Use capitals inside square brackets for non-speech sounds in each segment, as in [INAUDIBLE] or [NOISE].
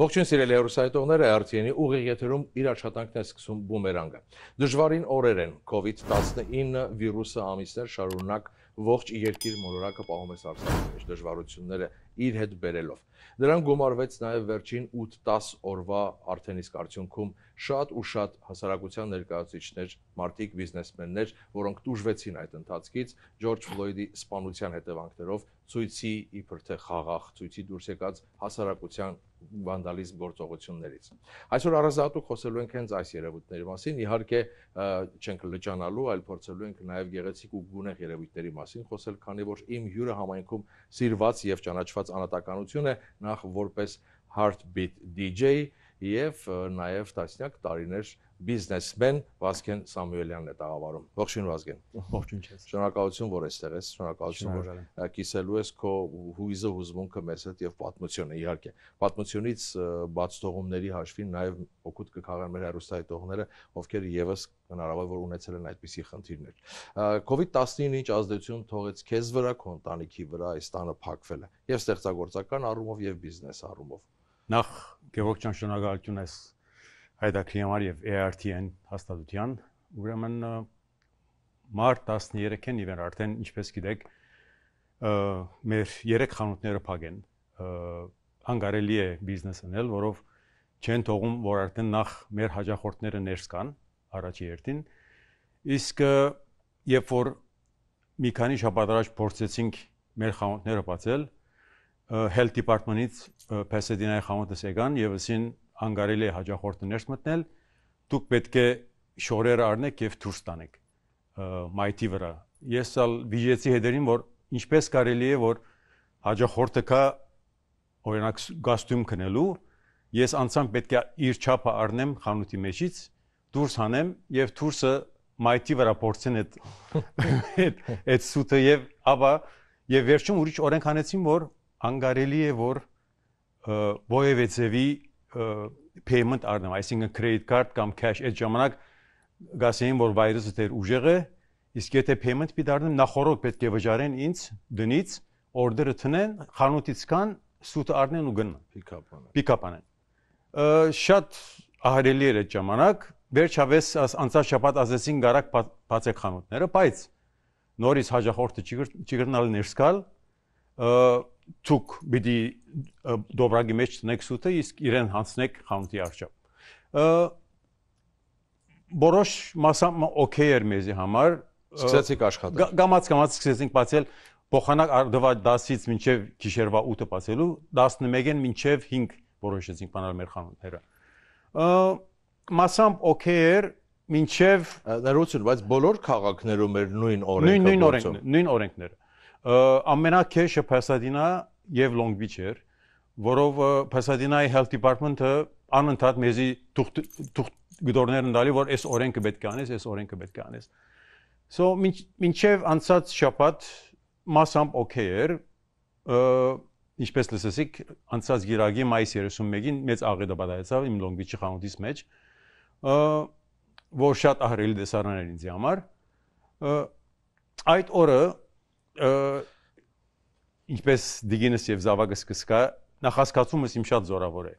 Ողջույն սիրելի հերոսայտողներ, RTN-ի ուղիղ եթերում իր աշխատանքն է սկսում բումերանգը։ Դժվարին օրեր են COVID-19 վիրուսը ամիսներ շարունակ ողջ երկիր մոլորակը պահում է սարսափի մեջ դժվարությունները իր հետ բերելով։ Դրան գումարվեց նաև վերջին 8-10 օրվա արդեն իսկ արդյունքում շատ ու շատ հասարակության ներկայացուցիչներ, մարդիկ, բիզնեսմեններ, որոնք դժվեցին այդ ընթացքից Ջորջ Ֆլոյդի սպանության հետևանքներով ցույցի իբր թե խաղաղ ցույցի դուրս եկած հասարակության վանդալիզմ գործողություններից։ Այսօր առանձնահատուկ խոսելու ենք հենց այս երևույթների մասին։ Իհարկե չենք լճանալու, այլ փորձելու ենք նաև գեղեցիկ ու գունեղ երևույթների մասին խոսել, քանի որ իմ հյուրը համայնքում սիրված եւ ճանաչված անատականություն է նախ որպես heartbeat DJ-ը եւ նաեւ տասնյակ տարիներ բիզնեսմեն Վազգեն Սամուելյանն է տաղավարում։ Ողջույն Վազգեն։ Ողջույն քեզ։ Շնորհակալություն, որ այստեղ ես, շնորհակալություն, որ կիսելու ես քո հույզը, հուզմունքը մեզ հետ եւ պատմությունը, իհարկե։ Պատմությունից բաց թողումների հաշվին նաեւ օգուտ կքաղեն մեր հերոստայտողները, ովքեր եւս հնարավոր որ ունեցել են այդպիսի խնդիրներ։ COVID-19-ը ինչ ազդեցություն թողեց քեզ վրա, քո ընտանիքի վրա, այս տանը փակվել է։ Եվ ստեղծագործական առումով եւ բիզնես առումով նախ Գևորգ ջան շնորհակալություն ես հայդակի համար եւ ARTN հաստատության։ Ուրեմն մարտ 13-ին իվեր արդեն ինչպես գիտեք մեր երեք խանութները փակեն։ Հանգարելի է բիզնես անել, որով չեն թողում, որ արդեն նախ մեր հաջախորդները ներս կան առաջի երթին։ Իսկ երբ որ մի քանի շաբաթ առաջ փորձեցինք մեր խանութները բացել, health department-ից Pasadena-ի խանութս եկան եւ ասին անգարելի է հաջախորդը ներս մտնել։ Դուք պետք է շորերը առնեք եւ դուրս տանեք մայթի վրա։ Ես ալ վիճեցի հետերին, որ ինչպես կարելի է որ հաջախորդը կա օրինակ գաստում կնելու, ես անցամ պետք է իր չափը առնեմ խանութի մեջից, դուրս հանեմ եւ դուրսը մայթի վրա փորձեն այդ [LAUGHS] այդ սուտը եւ ապա եւ վերջում ուրիշ օրենք հանեցին որ անգարելի է որ ովևէ ծևի payment առնեմ, այսինքն credit card կամ cash այդ ժամանակ գասեին որ վայրսը դեր ուժեղ է, իսկ եթե payment պի դառնեմ նախորդ պետք է վճարեն ինձ դնից, order-ը տնեն, խանութից կան, սուտը առնեն ու գնան, pick-up անեն։ Pick-up անեն։ Շատ ահարելի էր այդ ժամանակ, վերջապես անցած շաբաթ ասեցին գարակ բացեք խանութները, բայց նորից հաջախորդը չգրնալ ներս գալ, ցուկ պիտի դոբրագի մեջ տնեք սուտը, իսկ իրեն հանցնեք խանութի արջապ։ Որոշ մասամ օքեյ էր մեզի համար։ Սկսեցիք աշխատել։ Գամած գամած սկսեցինք բացել փոխանակ արդվա դասից մինչև գիշերվա 8-ը բացելու, 11-ին մինչև 5 որոշեցինք բանալ մեր խանութները։ Մասամ օքեյ էր մինչև դարուցուն, բայց բոլոր քաղաքներում էր նույն օրենքը։ Նույն նույն օրենքն, նույն օրենքները ամենակեշը Փասադինա եւ Long Beach էր, որով Փասադինայի Health Department-ը անընդհատ մեզի թուղթ թուղթ գդորներ ընդալի, որ այս օրենքը պետք է անես, այս օրենքը պետք է անես։ So մինչև անցած շաբաթ մասամբ օքեյ էր, ինչպես լսեցիք, անցած գիրագի մայիսի 31-ին մեծ աղետը պատահեցավ իմ Long Beach-ի խանութից մեջ, որ շատ ահրելի դեսարաներ ինձ համար։ Այդ օրը ինչպես Դիգինս եւ Զավագը սկսկա, նախասկացումս իմ շատ զորավոր է։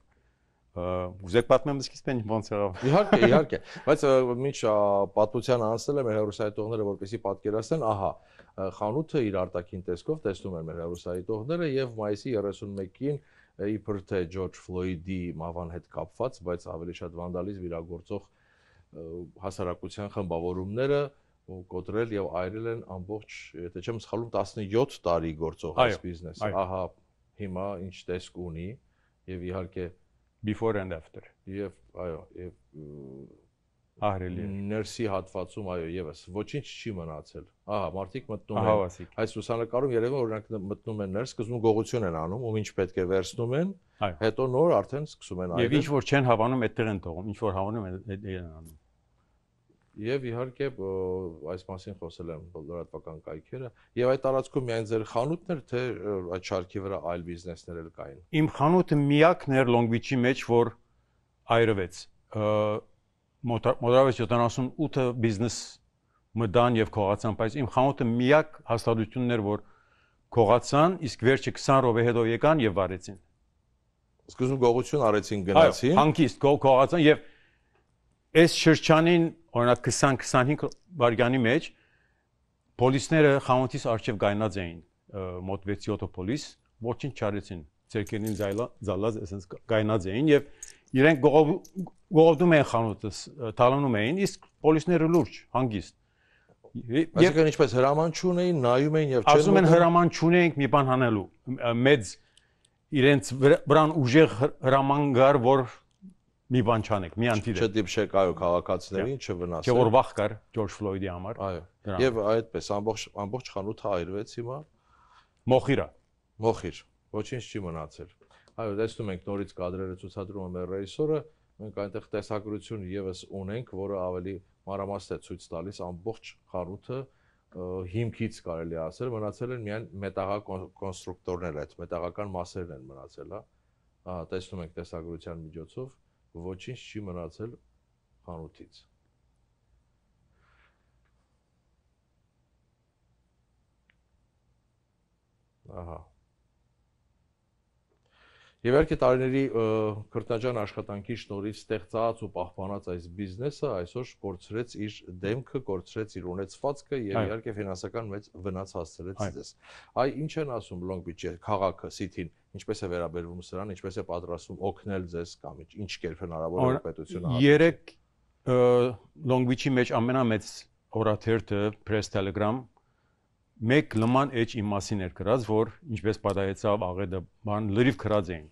Ուզեք պատմեմ սկիզբեն ոնց եղավ։ Իհարկե, [LAUGHS] իհարկե, բայց մինչ պատմության անցնելը մեր հերոսայտողները որպեսի պատկերացնեն, ահա, խանութը իր արտաքին տեսքով տեսնում են մեր հերոսայտողները եւ մայիսի 31-ին իբր թե Ջորջ Ֆլոյդի մավան հետ կապված, բայց ավելի շատ վանդալիզմ իրագործող հասարակության խմբավորումները կոտրել եւ այրել են ամբողջ, եթե չեմ սխալվում, 17 տարի գործող այս բիզնեսը։ Ահա հիմա ինչ տեսք ունի եւ իհարկե before and after։ Եվ այո, եւ ահրելի է։ Ներսի հատվածում այո, եւս ոչինչ չի մնացել։ Ահա, մարդիկ մտնում են։ Այս լուսանկարում երևում է օրինակ մտնում են ներս, սկզբում գողություն են անում, ում ինչ պետք է վերցնում են, հետո նոր արդեն սկսում են այլ։ Եվ ինչ որ չեն հավանում, այդտեղ են թողում, ինչ որ հավանում են, այդտեղ են անում։ Եվ իհարկե այս մասին խոսել եմ լրատվական կայքերը եւ այդ տարածքում միայն ձեր խանութն էր թե այդ շարքի վրա այլ բիզնեսներ էլ կային։ Իմ խանութը միակն էր Long Beach-ի մեջ, որ այրվեց։ Մոտավորապես 78-ը բիզնես մտան եւ քողացան, բայց իմ խանութը միակ հաստատությունն էր, որ քողացան, իսկ վերջը 20 րոպե հետո եկան եւ վարեցին։ Սկզբում գողություն արեցին գնացին։ Այո, հանկիստ գողացան եւ այս շրջանին օրինակ 20-25 վայրկյանի մեջ Պոլիսները խանութից արջև գայնած էին մոտ 6-7 պոլիս, ոչինչ չարեցին։ Ցերկերին զալած էսենց գայնած էին եւ իրենք գողովդում էին խանութս, թալանում էին, իսկ պոլիսները լուրջ, հանգիստ։ Այսինքն ինչպես հրաման չունեին, նայում էին եւ չեն Ասում են հրաման չունեինք մի բան հանելու։ Մեծ իրենց վրան ուժեղ հրաման գար, որ մի բան չանեք, մի անտիր։ Չդիպչեք այո քաղաքացիներին, չվնասեք։ Չէ որ վախ կար Ջորջ Ֆլոյդի համար։ Այո։ Եվ այդպես ամբողջ ամբողջ խանութը այրվեց հիմա։ Մոխիրա։ Մոխիր։ Ոչինչ չի մնացել։ Այո, տեսնում ենք նորից կադրերը ցուցադրում է մեր ռեժիսորը, մենք այնտեղ տեսագրություն եւս ունենք, որը ավելի մանրամասն է ցույց տալիս ամբողջ խանութը հիմքից կարելի ասել, մնացել են միայն մետաղական կոնստրուկտորներ, այդ մետաղական մասերն են մնացել, հա։ Ահա տեսնում ենք տեսագրության միջոցով ոչինչ չի մնացել խանութից։ Ահա Եվ իհարկե տարիների քրտնաջան աշխատանքի շնորհիվ ստեղծած ու պահպանած այս բիզնեսը այսօր կորցրեց իր դեմքը, կորցրեց իր ունեցվածքը եւ իհարկե ֆինանսական մեծ վնաս հասցրեց ձեզ։ Այ ինչ են ասում Long Beach-ի քաղաքը, City-ին, ինչպես է վերաբերվում սրան, ինչպես է պատրաստվում օգնել ձեզ կամ ինչ կերպ հնարավոր է պետությունը արել։ 3 Long Beach-ի մեջ ամենամեծ օրաթերթը Press Telegram մեկ լման էջ իմ մասին էր գրած, որ ինչպես պատահեցավ աղետը բան լրիվ քրած էին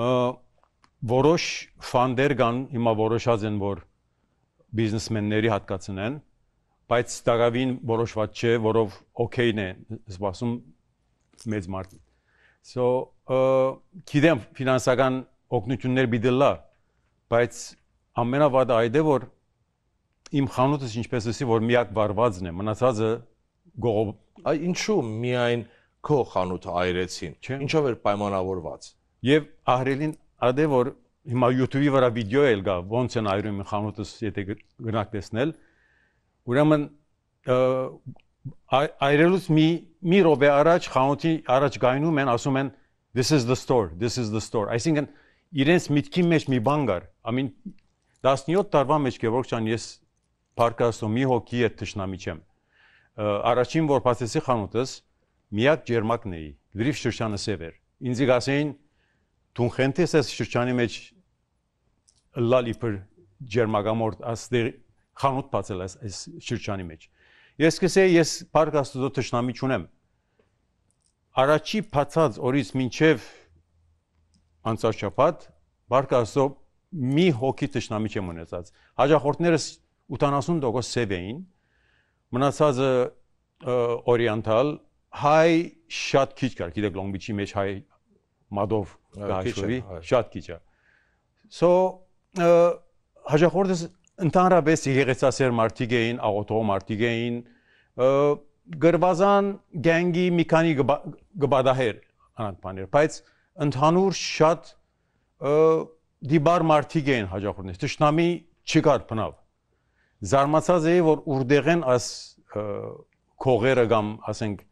որոշ ֆանդեր կան, հիմա որոշած են, որ բիզնեսմենների հատկացն են, բայց դարավին որոշված չէ, որով օքեյն է զբասում մեծ մարդը։ So, գիտեմ ֆինանսական օգնություններ բիդելա, բայց ամենավատը այդ է, որ իմ խանութս ինչպես էսի, որ միակ վարվածն է, մնացածը գողով։ Այ ինչու՞ միայն քո խանութը այրեցին։ Ինչով էր պայմանավորված Եվ ահրելին արդե որ հիմա YouTube-ի վրա վիդեո էլ գա, ոնց են այրում խանութս, եթե գնաք տեսնել։ Ուրեմն այրելուց մի մի ռոբե առաջ խանութի առաջ գայնում են, ասում են this is the store, this is the store։ Այսինքն իրենց միտքի մեջ մի բան կար։ Ամին 17 տարվա մեջ Գևորգյան ես Փարքաստո մի հոգի է ճշնամի չեմ։ Առաջին որ փաստեցի խանութս միակ ջերմակն էի։ Գրիֆ Շուշանը սևեր։ Ինձ գասեին Դուն խենթես ես շրջանի մեջ լալի փր ջերմագամորտ աստեղ խանութ բացել ես այս շրջանի մեջ։ Ես կսեի ես բարգաստուծո ճշնամի չունեմ։ Արաջի փածած օրից մինչև անցած շաբաթ բարգաստո մի հոգի ճշնամի չեմ ունեցած։ Հաջախորդներս 80% սև էին։ Մնացածը օրիենտալ հայ շատ քիչ կար, գիտեք Լոնգ Բիչի մեջ հայ մադով գահիշորի շատ քիչ է so հաջախորդս ընդհանրապես եղեցասեր մարտիկ էին աղոթող մարտիկ էին գրվազան գանգի մի քանի գբադահեր անանտպաներ բայց ընդհանուր շատ դիբար մարտիկ էին հաջախորդներ ճշնամի չկար բնավ զարմացած էի որ ուրդեղեն այս քողերը կամ ասենք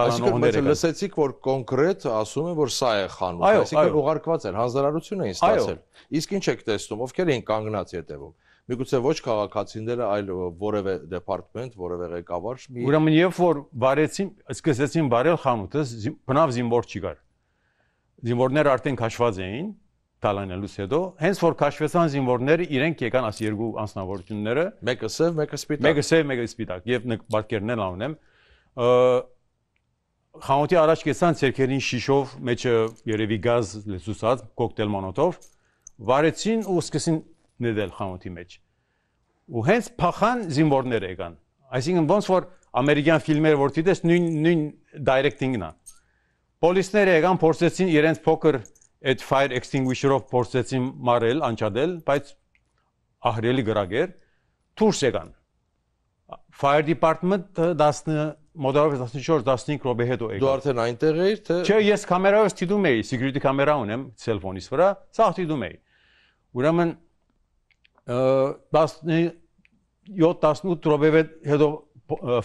Այսինքն լսեցիք, որ կոնկրետ ասում են, որ սա է խանութ, այսինքն ուղարկված էր, հանձնարարություն էին ստացել։ Իսկ ինչ եք տեսնում, ովքեր էին կանգնած հետևում։ Միգուցե ոչ քաղաքացիները, այլ որևէ դեպարտամենտ, որևէ ղեկավար մի Ուրեմն երբ որ բարեցին, սկսեցին բարել խանութը, բնավ զինվոր չի գար։ Զինվորները արդեն քաշված էին տալանելուց հետո, հենց որ քաշվեցան զինվորները, իրենք եկան աս երկու անձնավորությունները, մեկը սև, մեկը սպիտակ։ Մեկը սև, մեկը սպիտակ, եւ նկ բարգերներ անունեմ Խանութի առաջ կեսան ցերկերին շիշով, մեջը երևի գազ լեցուցած կոկտեյլ մանոտով վարեցին ու սկսին ներդել խանութի մեջ։ Ու հենց փախան զինվորները եկան։ Այսինքն ոնց որ ամերիկյան ֆիլմեր որ դիտես նույն նույն directing-ն է։ Պոլիսները եկան փորձեցին իրենց փոքր այդ fire extinguisher-ով փորձեցին մարել, անջատել, բայց ահրելի գրագեր դուրս եկան։ Fire department-ը 10 մոտավորապես 14-15 րոպե հետո եկա։ Դու արդեն այնտեղ էիր, թե Չէ, ես կամերայով դիտում էի, security կամերա ունեմ սելֆոնիս վրա, ցա դիտում էի։ Ուրեմն բաս 7-18 րոպե հետո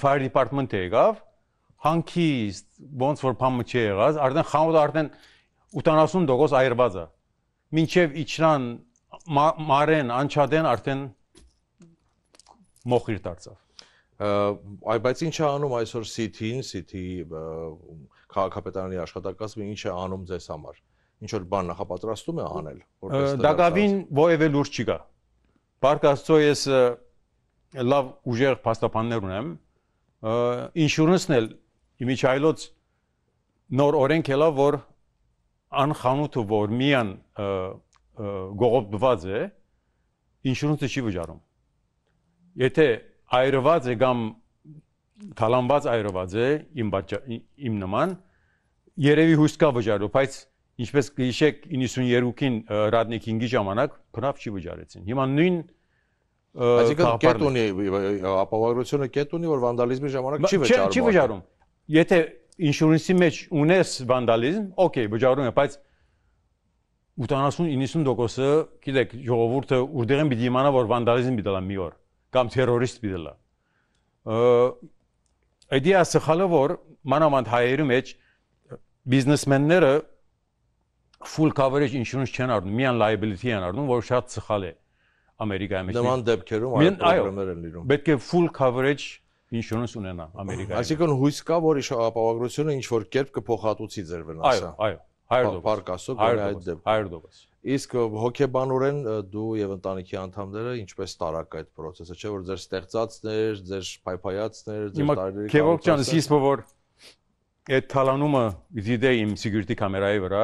fire department-ը եկավ, հանքիստ, ոնց որ փամը չի եղած, արդեն խանութը արդեն 80% այրված է։ Մինչև իջրան մարեն, անչադեն արդեն մոխիր դարձավ այ բայց ինչ է անում այսօր City-ին, City քաղաքապետարանի աշխատակազմը ինչ է անում ձեզ համար։ Ինչ որ բան նախապատրաստում է անել, որպես Դագավին ովևէ լուրջ չի գա։ Բարք Աստծո ես լավ ուժեղ փաստաբաններ ունեմ։ Ինշուրենսն էլ իմիջայլոց նոր օրենք ելա որ անխանութը որ միան գողոպված է ինշուրենսը չի վճարում եթե այրված է կամ կալամված այրված է իմ իմ նման երևի հույս կա վճարու, բայց ինչպես գիշեք 92-ին Ռադնիկինգի ժամանակ բնավ չի վճարեցին։ Հիմա նույն Այսինքն կետ ունի ապահովագրությունը կետ ունի որ վանդալիզմի ժամանակ չի վճարում։ Չի վճարում։ Եթե ինշուրենսի մեջ ունես վանդալիզմ, օքեյ, վճարում է, բայց 80-90%-ը, գիտեք, ժողովուրդը ուրդեղ են պիտի իմանա, որ վանդալիզմ պիտի լա մի օր կամ terrorist բիդելա։ Այդի ասխալը որ մանավանդ հայերու մեջ բիզնեսմենները full coverage insurance չեն առնում, միան liability են առնում, որ շատ սխալ է Ամերիկայի մեջ։ Նման դեպքերում այդ պրոբլեմներ են լինում։ Պետք է full coverage insurance ունենա Ամերիկայում։ Այսինքն հույս կա, որ ապահովագրությունը ինչ որ կերպ կփոխհատուցի ձեր վնասը։ Այո, այո, 100%։ Պարկասո գոնե այդ դեպքում։ 100%։ Իսկ հոգեբանորեն դու եւ ընտանիքի անդամները ինչպես տարակ այդ process-ը, չէ՞ որ ձեր ստեղծածներ, ձեր փայփայացներ, ձեր տարիների Քևոք ջան, իսկը որ այդ թալանումը դիտե իմ security կամերայի վրա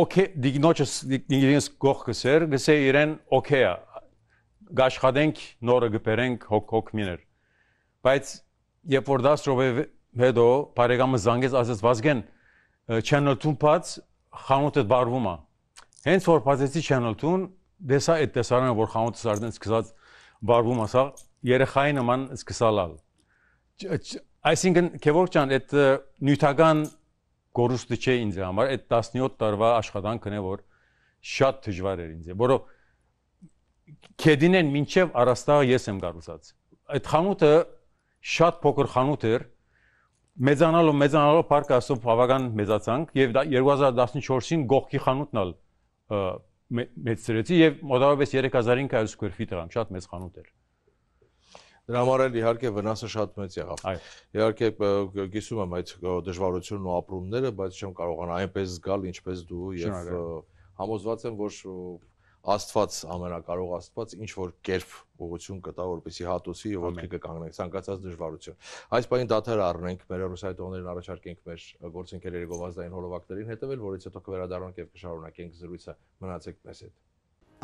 օքե դիգնոջս դիգնես գողքսեր, գսե իրեն օքեա։ Գաշխադենք նորը գբերենք հոք հոք միներ։ Բայց երբ որ դաստրովը հետո բարեկամը զանգեց ասաց Վազգեն չանոթում բաց խանութը բարվում է։ Հենց որ բացեցի Channel-ում, դեսա այդ տեսարանը, որ խանութս արդեն սկսած բարվում է, սա երեխայի նման սկսալ ալ։ Այսինքն Քևոր ջան, այդ նյութական գորուստը չէ ինձ համար, այդ 17 տարվա աշխատանքն է, որ շատ դժվար էր ինձ, որով Քեդինեն մինչև Արաստաղը ես եմ գառուցած։ Այդ խանութը շատ փոքր խանութ էր, մեծանալով մեծանալով парքը ասում բավական մեծացանք եւ 2014-ին գողքի խանութն ալ մեծրեցի եւ մոտավորապես 3500 սկվեր ֆիտ եղան, շատ մեծ խանութ էր։ Դրա համար էլ իհարկե վնասը շատ մեծ եղավ։ Իհարկե գիսում եմ այդ դժվարությունն ու ապրումները, բայց չեմ կարողանա այնպես զգալ, ինչպես դու եւ համոզված եմ, որ Աստված ամենակարող Աստված ինչ որ կերպ ուղություն կտա որպեսի հատուցի եւ ոտքի կկանգնենք ցանկացած դժվարություն։ Այս պահին դաթարը առնենք, մեր ռուսայտողներին առաջարկենք մեր գործընկերերի գովազդային հոլովակներին հետևել, որից հետո կվերադառնանք եւ կշարունակենք զրույցը։ Մնացեք մեզ հետ։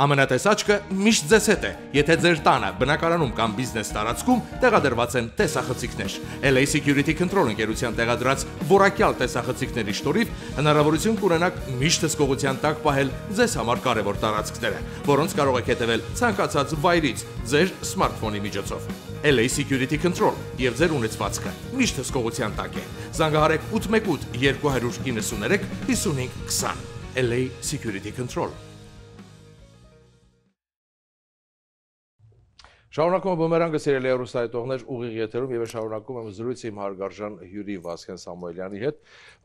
Ամենատես աչքը միշտ ձեզ հետ է, եթե ձեր տանը, բնակարանում կամ բիզնես տարածքում տեղադրված են տեսախցիկներ։ LA Security Control ընկերության տեղադրած որակյալ տեսախցիկների շնորհիվ հնարավորություն կունենաք միշտ հսկողության տակ պահել ձեզ համար կարևոր տարածքները, որոնց կարող եք հետևել ցանկացած վայրից ձեր սմարթֆոնի միջոցով։ LA Security Control եւ ձեր ունեցվածքը միշտ հսկողության տակ է։ Զանգահարեք 818 293 5520 LA Security Control Շարունակում եմ բոմերանգը սիրելի հեռուստայտողներ ուղիղ եթերում եւ շարունակում եմ զրույցը իմ հարգարժան Հյուրի Վասկեն Սամոելյանի հետ,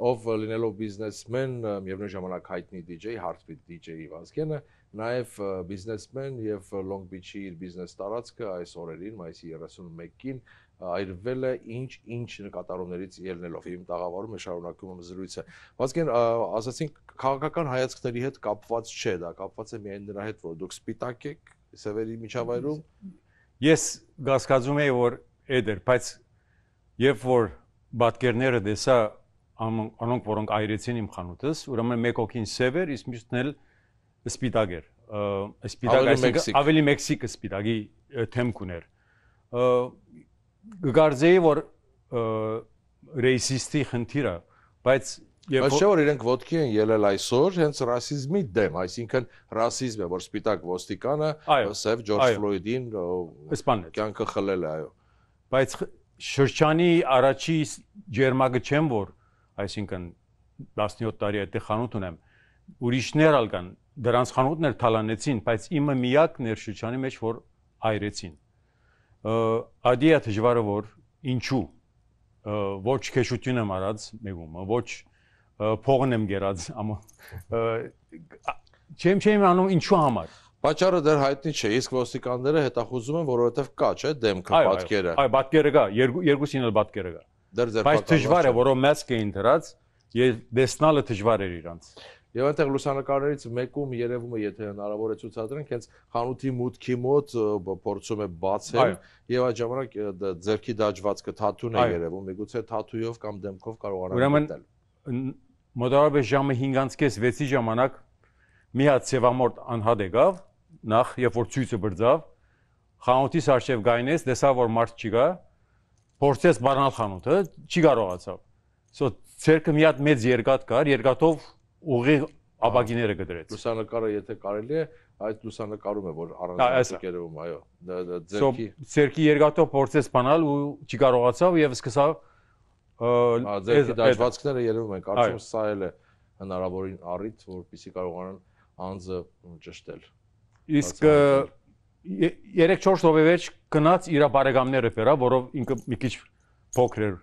ով լինելով բիզնեսմեն միևնույն ժամանակ հայտնի DJ, Heartbeat DJ-ի Վասկենը, նաեւ բիզնեսմեն եւ Long Beach-ի իր բիզնես տարածքը այս օրերին մայիսի 31-ին այրվել է ինչ ինչ նկատառումներից ելնելով իմ տաղավարում է շարունակում եմ զրույցը Վազգեն ասացինք քաղաքական հայացքների հետ կապված չէ դա կապված է միայն նրա հետ որ դուք սպիտակ եք սևերի միջավայրում Ես գասկածում էի, որ էդ էր, բայց երբ որ բատկերները դեսա անոնք, որոնք այրեցին իմ խանութս, ուրեմն մեկ օքին սև էր, իսկ մյուսն էլ սպիտակ էր։ Սպիտակ այսինքն ավելի մեքսիկ սպիտակի թեմք ուներ։ Գարձեի, որ ռեյսիստի խնդիրը, բայց Եվ բայց չէ որ իրենք ոդքի են ելել այսօր հենց ռասիզմի դեմ, այսինքն ռասիզմը, որ սպիտակ ոստիկանը սև Ջորջ Ֆլոյդին կյանքը խլել է, այո։ Բայց շրջանի առաջի ջերմագը չեմ որ, այսինքն 17 տարի այդտեղ խանութ ունեմ։ Ուրիշներ ալ կան, դրանց խանութներ թալանեցին, բայց իմը միակն էր շրջանի մեջ որ այրեցին։ Ադիա դժվարը որ ինչու ոչ քեշություն եմ արած մեգումը, ոչ փողն եմ գերած ամո չեմ չեմ անում ինչու համար Պաճառը դեռ հայտնի չէ, իսկ ոստիկանները հետախուզում են, որովհետև կա, չէ, դեմքը, պատկերը։ Այո, պատկերը կա, երկուսին էլ պատկերը կա։ Դեռ ձեր պատկերը։ Բայց դժվար է, որով մեծ կային դրած, եւ դեսնալը դժվար էր իրանց։ Եվ այնտեղ լուսանկարներից մեկում երևում է, եթե հնարավոր է ցուցադրենք, հենց խանութի մուտքի մոտ փորձում է բացել եւ այդ ժամանակ ձերքի դաջվածքը թաթուն է երևում, միգուցե թաթույով կամ դեմքով կարողանա մտնել։ Ուրեմն մոտավորապես ժամը 5:30-6-ի ժամանակ մի հատ ծևամորտ անհատ եկավ, նախ երբ որ ցույցը բրձավ, խանութից արշև գայնես, տեսավ որ մարդ չի գա, փորձեց բանալ խանութը, չի կարողացավ։ Սո ցերկը մի հատ մեծ երկաթ կար, երկաթով ուղի ապագիները գդրեց։ Լուսանկարը եթե կարելի է, այդ լուսանկարում է որ առանձին կերևում, այո։ Ձերքի։ Սո ցերկի երկաթով փորձեց բանալ ու չի կարողացավ եւ սկսավ Ձեր դաշվածքները երևում են, կարծում եմ սա էլ է հնարավորին առիթ, որպիսի կարողանան անձը ճշտել։ Իսկ 3-4 հովի վերջ գնաց իր բարեկամները վրա, որով ինքը մի քիչ փոքր էր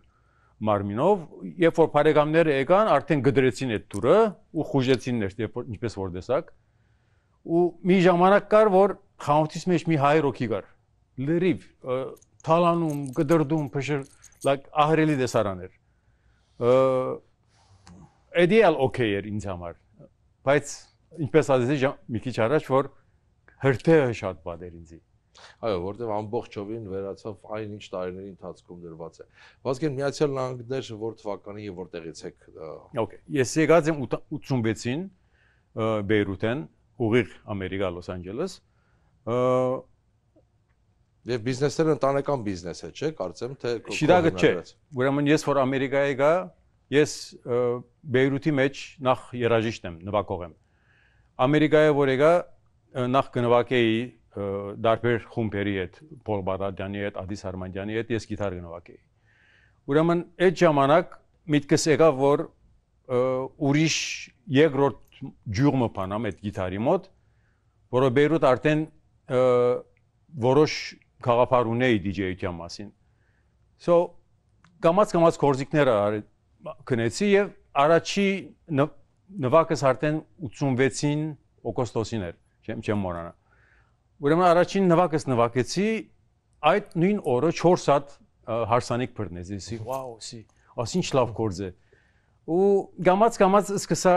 մարմինով, երբ որ բարեկամները եկան, արդեն գդրեցին այդ դուրը ու խուժեցին ներս, երբ որ ինչպես որ տեսակ։ Ու մի ժամանակ կար, որ խանութից մեջ մի հայ ռոքի կար։ Լրիվ թալանում, գդրդում, փշր like ահրելի դեսարան էր։ Ideal okay էր ինձ համար։ Բայց ինչպես ասեցի մի քիչ առաջ, որ հրթեհը շատ բան էր ինձի։ Այո, որտեվ ամբողջովին վերացավ այն ինչ տարիների ընթացքում դրված է։ Վազգեն Միացյալ Նահանգներ որ թվականի եւ որտեղից եք։ Okay, ես եկած եմ 86-ին Բեյրութեն, ուղիղ Ամերիկա Լոս Անջելես։ Եվ բիզնեսները ընտանեկան բիզնես է, չէ՞, կարծեմ թե Շիրակը չէ։ Ուրեմն ես որ Ամերիկայի գա, ես Բեյրութի մեջ նախ երաժիշտ եմ, նվագող եմ։ Ամերիկայի որ եկա, նախ գնվակեի դարբեր խումբերի հետ, Պոլ Բարադյանի հետ, Ադիս Արմանդյանի հետ ես գիտար գնվակեի։ Ուրեմն այդ ժամանակ միտքս եկա, որ ուրիշ երկրորդ ջյուղը փանամ այդ գիտարի մոտ, որը Բեյրութ արդեն որոշ գաղափար ունեի DJ-ության մասին։ So կամած-կամած կորզիկները գնեցի եւ առաջի նվակս արդեն 86-ին օգոստոսին էր, չեմ չեմ մոռանա։ Ուրեմն առաջին նվակս նվակեցի այդ նույն օրը 4 հատ հարսանիք բռնեցի, ասի, վաու, ասի, ասի ինչ լավ գործ է ու գամած-գամած սկսա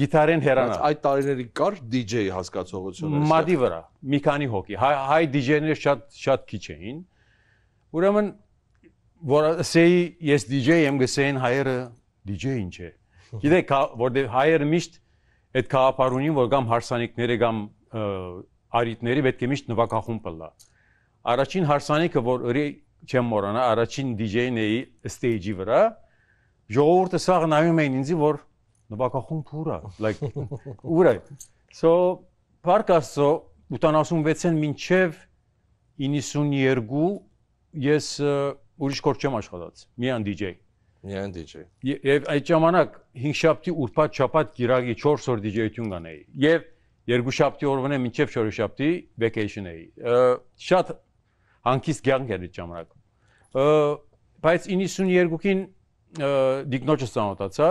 գիտարեն հերանալ։ Այդ տարիների կար DJ հասկացողությունները։ Մադի վրա, մի քանի հոգի։ Հայ հայ DJ-ները շատ շատ քիչ էին։ Ուրեմն որ ասեի ես DJ եմ գսեին հայերը DJ ինչ է։ Գիտեք, որտեղ հայերը միշտ այդ քաղաքարունին, որ կամ հարսանիքները կամ արիտների պետք է միշտ նվագախումբ լա։ Առաջին հարսանիքը, որ չեմ մոռանա, առաջին DJ-ն էի stage-ի վրա, ժողովուրդը սաղ նայում էին ինձի, որ նվագախումբ ուր է, like ուր է։ So Փարքասո 86-ին մինչև 92 ես ուրիշ կորտ չեմ աշխատած։ Միան DJ։ Միան DJ։ Եվ այդ ժամանակ 5 շաբթի ուրբաթ շաբաթ գիրակի 4 օր DJ-ություն կանեի։ Եվ երկու շաբթի օրվան է մինչև 4 շաբթի vacation էի։ Շատ հանկիստ գյանք էր այդ ժամանակ։ Բայց 92-ին դիգնոջս ծանոթացա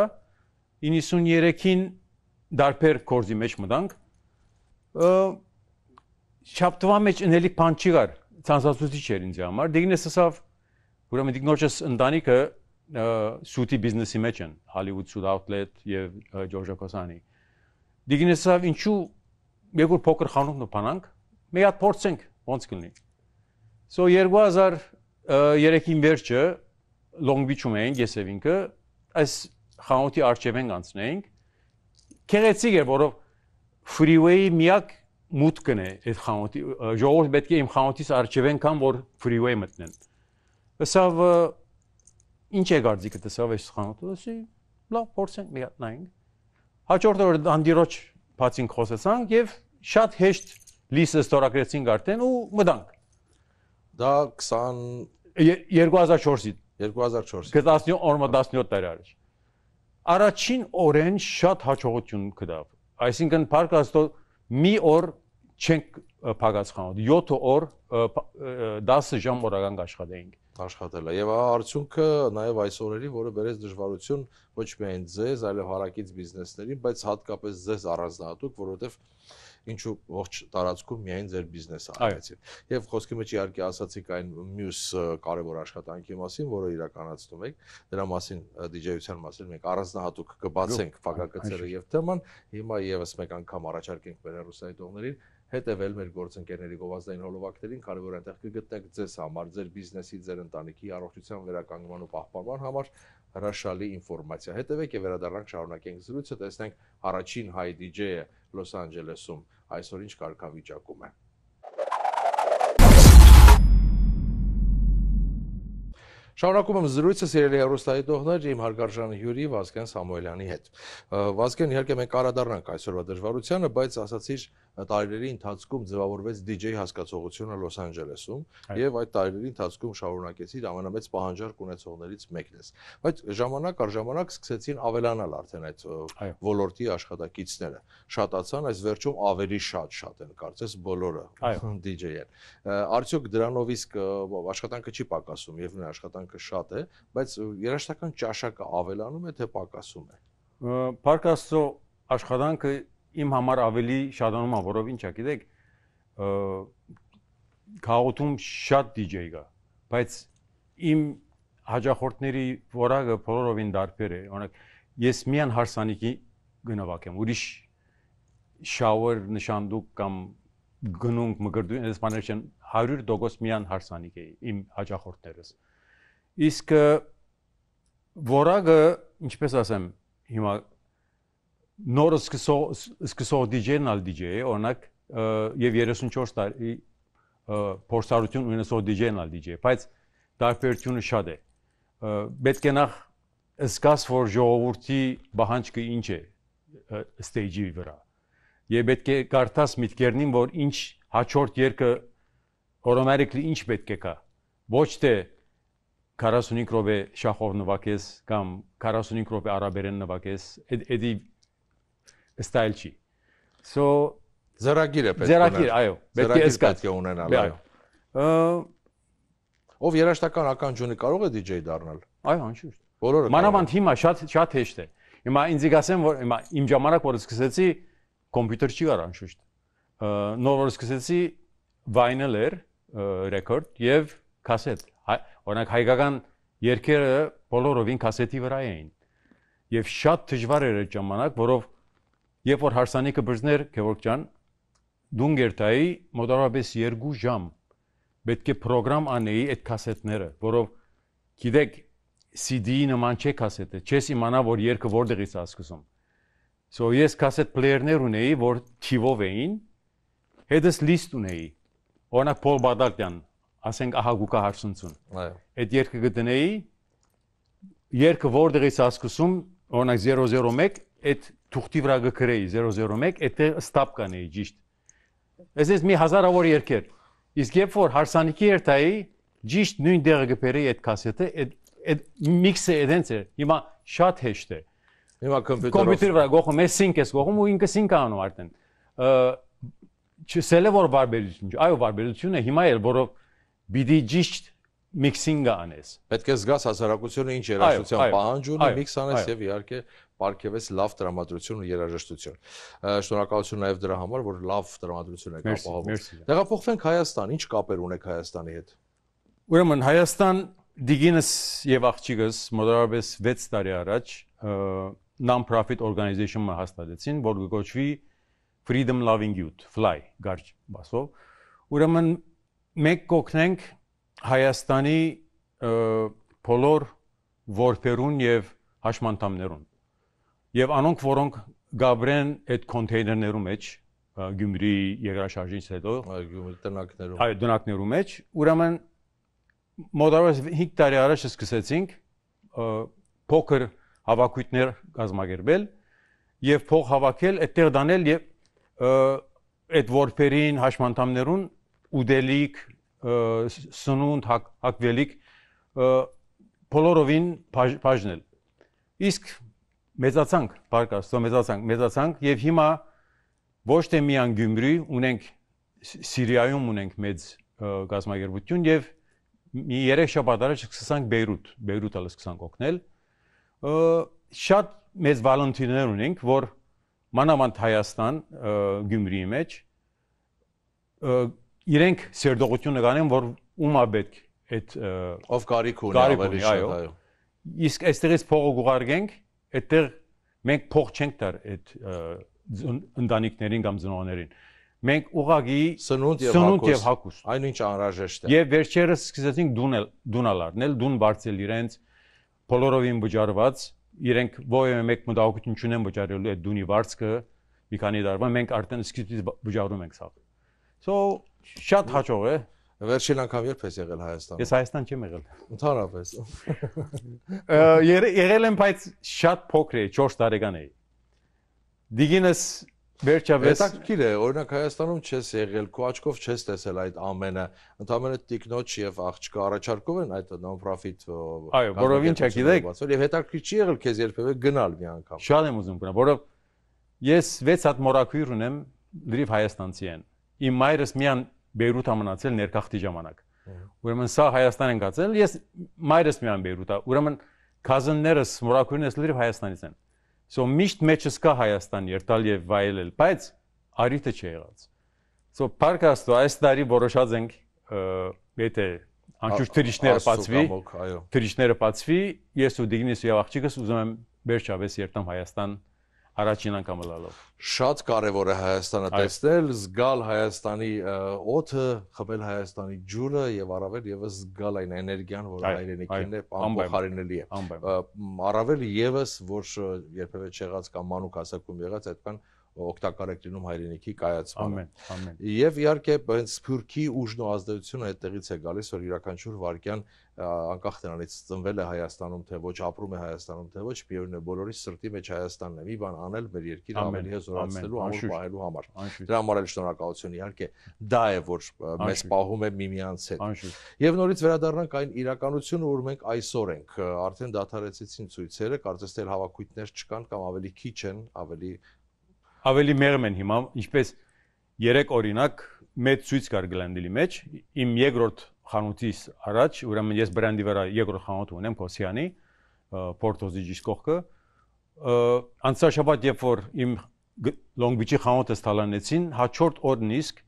93-ին դարբեր կորզի մեջ մտանք շապտվա մեջ ընելի բան չի գար ցանցազուցիչ էր ինձ համար դիգնես ասավ ուրեմն դիգնոջս ընտանիքը սուտի բիզնեսի մեջ են Hollywood Suit Outlet եւ Georgia Kosani դիգնես ասավ ինչու երկու փոքր խանութն բանանք մի հատ փորձենք ոնց կլինի so 2000 երեքին վերջը Long Beach-ում էինք, ես եւ ինքը, այս խանութի արջև ենք անցնեինք։ Քերեցիկ էր, որով freeway-ի միակ մուտքն է այդ խանութի։ Ժողովուրդ պետք է իմ խանութից արջև ենքան, որ freeway մտնեն։ Հեսավ ինչ է գարձիկը տեսավ այս խանութը, ասի, լավ, փորձենք մի հատ նայենք։ Հաջորդ օրը հանդիրոջ բացին խոսեցանք եւ շատ հեշտ լիսը ստորագրեցինք արդեն ու մտանք։ Դա 20 2004-ի 2004-ից։ Գտածնյո օրը 17 տարի Առաջին օրեն շատ հաջողություն կդավ։ Այսինքն Փարք Աստծո մի օր չենք փակած խանութ 7 օր 10 ժամ օրական աշխատեինք աշխատել է եւ արդյունքը նաեւ այս օրերի, որը բերեց դժվարություն ոչ միայն ձեզ, այլև հարակից բիզնեսներին, բայց հատկապես ձեզ առանձնահատուկ, որովհետեւ ինչու ողջ տարածքում միայն ձեր բիզնեսը արեցին։ Եվ խոսքի մեջ իհարկե ասացիք այն մյուս կարևոր աշխատանքի մասին, որը իրականացնում եք, դրա մասին DJ-ության մասին մենք առանձնահատուկ կբացենք փակակցերը եւ թեման։ Հիմա եւս մեկ անգամ առաջարկենք մեր հեռուստաիտողներին հետևել մեր գործընկերների գովազդային հոլովակներին, կարևոր այնտեղ կգտնեք ձեզ համար, ձեր բիզնեսի, ձեր ընտանիքի առողջության վերականգնման ու պահպանման համար հրաշալի ինֆորմացիա։ Հետևեք եւ վերադառնանք շարունակենք զրույցը, տեսնենք առաջին հայ DJ-ը Լոս Անջելեսում այսօր ինչ կարգավիճակում է։ Շարունակում եմ զրույցը սիրելի հեռուստայիտողներ իմ հարգարժան հյուրի Վազգեն Սամոյելյանի հետ։ Վազգեն, իհարկե մենք կարադառնանք այսօրվա դժվարությանը, բայց ասացիր տարիների ընթացքում ձևավորվեց DJ հասկացողությունը Լոս Անջելեսում եւ այդ տարիների ընթացքում շարունակեցի իր ամենամեծ պահանջարկ ունեցողներից մեկն ես։ Բայց ժամանակ առ ժամանակ սկսեցին ավելանալ արդեն այդ ոլորտի աշխատակիցները։ Շատացան, այս վերջում ավելի շատ-շատ են կարծես բոլորը DJ-եր։ [LAUGHS] Արդյոք դրանով իսկ աշխատանքը չի պակասում եւ նա աշխատանքը շատ է, բայց երաշտական ճաշակը ավելանում է թե պակասում է։ Փարքաստո աշխատանքը իմ համար ավելի շատանում է, որով ինչա, գիտեք, քաղաքում շատ DJ կա, բայց իմ հաջախորդների որակը փորորովին դարբեր է։ Օրինակ, ես միան հարսանիքի գնավակեմ, ուրիշ շաուեր նշանդուկ կամ գնունք մգրդույն այս բաներ չեն 100% միան հարսանիք է իմ հաջախորդներս։ Իսկ որակը, ինչպես ասեմ, հիմա նորը սկսող սկսող դիջեյն ալ դիջեյ է, օրինակ եւ 34 տարի փորձառություն ունեցող դիջեյն ալ դիջեյ, բայց տարբերությունը շատ է։ Պետք է նախ զգաս, որ ժողովրդի բահանջքը ինչ է stage-ի վրա։ Եվ պետք է կարդաս միտքերնին, որ ինչ հաջորդ երկը automatically ինչ պետք է կա։ Ոչ թե 45 րոպե շախով նվագես կամ 45 րոպե արաբերեն նվագես, էդի ստայլ չի։ So Զրագիրը պետք է։ Զրագիր, այո, պետք է սկա պետք է ունենալ, այո։ Ով երաշտական ականջունի կարող է DJ դառնալ։ Այո, անշուշտ։ Բոլորը։ Մանավանդ հիմա շատ շատ հեշտ է։ Հիմա ինձ գասեմ, որ հիմա իմ ժամանակ որ սկսեցի կոմպյուտեր չի կար անշուշտ։ Նոր որ սկսեցի vinyl էր, record եւ cassette։ Օրինակ հայկական երկերը բոլորովին cassette-ի վրա էին։ Եվ շատ դժվար էր այդ ժամանակ, որով Երբ որ հարսանիքը բրզներ Գևորգ ջան, դունգերտայի մոտավորապես 2 ժամ պետք է պրոգրամ անեի այդ կասետները, որով գիտեք CD-ի նման չէ կասետը, չես իմանա որ երգը որտեղից է սկսում։ So ես կասետ պլեյերներ ունեի, որ թիվով էին, հետս լիստ ունեի։ Օրինակ Փոլ Բադալտյան, ասենք Ահագուկա հարցնցուն։ Այո։ Այդ երգը գտնեի, երգը որտեղից է սկսում, օրինակ 001, այդ թուղթի վրա գկրեի 001, այդտեղ ստապ կանեի ճիշտ։ Այսպես մի հազարավոր երկեր։ Իսկ երբ որ հարսանիքի երթայի, ճիշտ նույն դեղը գբերի այդ կասետը, այդ այդ միքսը այդենց է։ Հիմա շատ հեշտ է։ Հիմա կոմպյուտերով կոմպյուտերի վրա գողում ես sync ես գողում ու ինքս sync անում արդեն։ Չսելը որ բարբերություն։ Այո, բարբերությունը հիմա էլ որով բիդի ճիշտ միքսինգ անես։ Պետք է զգաս հասարակությունը ինչ երաշխության պահանջ ունի, միքս անես եւ իհարկե ապարգևեց լավ տրամադրություն ու երաժշտություն։ Շնորհակալություն նաև դրա համար, որ լավ տրամադրություն եք ապահովում։ Տեղափոխվենք Հայաստան, ինչ կապեր ունեք Հայաստանի հետ։ Ուրեմն Հայաստան դիգինս եւ աղջիկս մոտավորապես 6 տարի առաջ non-profit organization-ը հաստատեցին, որ գոչվի Freedom Loving Youth, Fly, Garch բասով։ Ուրեմն մենք կօգնենք Հայաստանի բոլոր որբերուն եւ հաշմանդամներուն եւ անոնք որոնք գաբրեն այդ կոնտեյներներու մեջ Գյումրի երկրաշարժից հետո Գյումրի տնակներում այո տնակներու մեջ ուրեմն մոտավորապես 5 տարի առաջ սկսեցինք փոքր հավաքույթներ կազմակերպել եւ փող հավաքել այդտեղ դանել եւ այդ որբերին հաշմանդամներուն ուդելիկ սնունդ հակ, հակվելիկ բոլորովին բաժնել իսկ մեծացանք, բարգ Աստծո, մեծացանք, մեծացանք եւ հիմա ոչ թե միայն Գյումրի, ունենք Սիրիայում ունենք մեծ գազագերբություն եւ մի երեք շաբաթ առաջ սկսանք Բեյրութ, Բեյրութը սկսանք օգնել։ Շատ մեծ վոլոնտիրներ ունենք, որ մանավանդ Հայաստան Գյումրիի մեջ իրենք սերտողություն կանեն, որ ումա պետք այդ ով կարիք ունի ավելի շատ, այո։ Իսկ այստեղից փողը գուղարկենք այդտեղ մենք փող չենք տար այդ ընտանիքներին կամ ծնողներին մենք ուղագի սնունդ եւ սնունդ եւ հակուստ այնինչ անհրաժեշտ է եւ վերջերս սկսեցինք դունել դունալ առնել դուն բարձել իրենց բոլորովին բջարված իրենք ովը մեկ մտահոգություն չունեն բջարելու այդ դունի վարձքը մի քանի դարվա մենք արդեն սկիզբից բջարում ենք սա so շատ հաջող է Վերջին անգամ երբ ես եղել Հայաստանում։ Ես Հայաստան չեմ եղել։ Ընդհանրապես։ Եղել եմ, բայց շատ փոքր էի, 4 տարեկան էի։ Դիգինս վերջապես Հետաքրքիր է, օրինակ Հայաստանում չես եղել, քո աչքով չես տեսել այդ ամենը։ Ընդհանրապես տիկնոջ եւ աղջկա առաջարկով են այդ non-profit Այո, որով ինչա գիտեք։ Եվ հետաքրքիր չի եղել քեզ երբեւե գնալ մի անգամ։ Շատ եմ ուզում գնալ, որով ես 6 հատ մորակույր ունեմ, դրիվ հայաստանցի են։ Իմ մայրս միան Բեյրութ ամնացել ներքախտի ժամանակ։ Ուրեմն սա Հայաստան են գացել, ես մայրս միան Բեյրութա, ուրեմն cousin-ներս մորակուրներս լրիվ Հայաստանից են։ So միշտ մեջս կա Հայաստան երթալ եւ վայելել, բայց արիթը չի եղած։ So պարկաստո այս տարի որոշած ենք եթե անշուշտ թրիշները բացվի, թրիշները բացվի, ես ու Դիգնիս եւ աղջիկս ուզում եմ վերջապես երթամ Հայաստան առաջին անգամ լալով։ Շատ կարևոր է Հայաստանը տեսնել, զգալ Հայաստանի օթը, խմել Հայաստանի ջուրը եւ առավել եւս զգալ այն էներգիան, որ հայրենիքին է, անփոխարինելի է։ Առավել եւս, որ երբևէ չեղած կամ մանուկ հասակում եղած այդքան օգտակար եք լինում հայրենիքի կայացմանը։ Ամեն, ամեն։ Եվ իհարկե հենց Սփյուռքի ուժն ու ազդեցությունը այդտեղից է գալիս, որ յուրաքանչյուր վարքյան անկախ դրանից ծնվել է Հայաստանում թե ոչ, ապրում է Հայաստանում թե ոչ, միևնույն է բոլորի սրտի մեջ Հայաստանն է։ Մի բան անել մեր երկիրը ավելի հզորացնելու, ամուր պահելու համար։ Դրա համար էլ շնորհակալություն իհարկե։ Դա է որ մեզ պահում է միմյանց հետ։ Եվ նորից վերադառնանք այն իրականությունը, որ մենք այսօր ենք։ Արդեն դադարեցին ցույցերը, կարծես թե հավաքույտներ չկան կամ ավելի քիչ են, ավելի ավելի մեղմ են հիմա, ինչպես երեք օրինակ մեծ ցույց կար գլենդիլի մեջ, իմ երկրորդ խանութից առաջ, ուրեմն ես բրենդի վրա երկրորդ խանութ ունեմ Կոսյանի, Պորտոզի ճիշտ կողքը, անցյալ շաբաթ երբ որ իմ Long Beach-ի խանութը ստալանեցին, հաջորդ օրն իսկ